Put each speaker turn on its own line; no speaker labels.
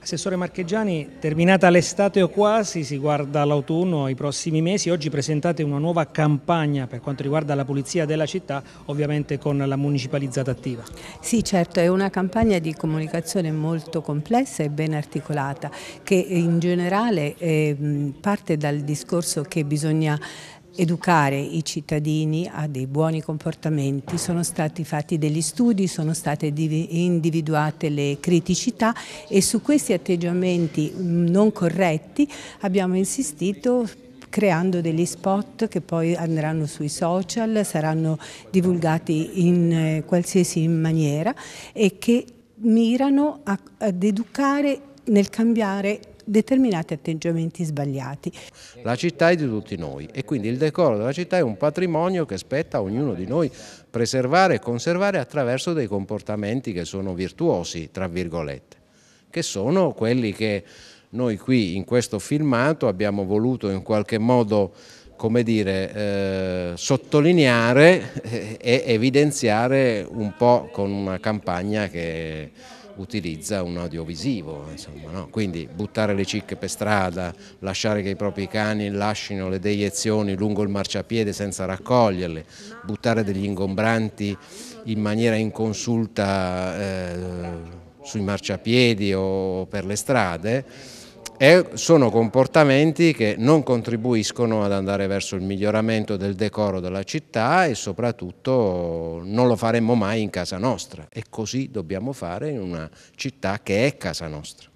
Assessore Marcheggiani, terminata l'estate o quasi, si guarda l'autunno, i prossimi mesi. Oggi presentate una nuova campagna per quanto riguarda la pulizia della città, ovviamente con
la municipalizzata attiva. Sì, certo, è una campagna di comunicazione molto complessa e ben articolata, che in generale ehm, parte dal discorso che bisogna educare i cittadini a dei buoni comportamenti, sono stati fatti degli studi, sono state individuate le criticità e su questi atteggiamenti non corretti abbiamo insistito creando degli spot che poi andranno sui social, saranno divulgati in eh, qualsiasi maniera e che mirano ad educare nel cambiare determinati atteggiamenti sbagliati.
La città è di tutti noi e quindi il decoro della città è un patrimonio che spetta a ognuno di noi preservare e conservare attraverso dei comportamenti che sono virtuosi, tra virgolette, che sono quelli che noi qui in questo filmato abbiamo voluto in qualche modo come dire, eh, sottolineare e evidenziare un po' con una campagna che utilizza un audiovisivo, insomma, no? quindi buttare le cicche per strada, lasciare che i propri cani lasciano le deiezioni lungo il marciapiede senza raccoglierle, buttare degli ingombranti in maniera inconsulta eh, sui marciapiedi o per le strade, è, sono comportamenti che non contribuiscono ad andare verso il miglioramento del decoro della città e soprattutto non lo faremmo mai in casa nostra e così dobbiamo fare in una città che è casa nostra.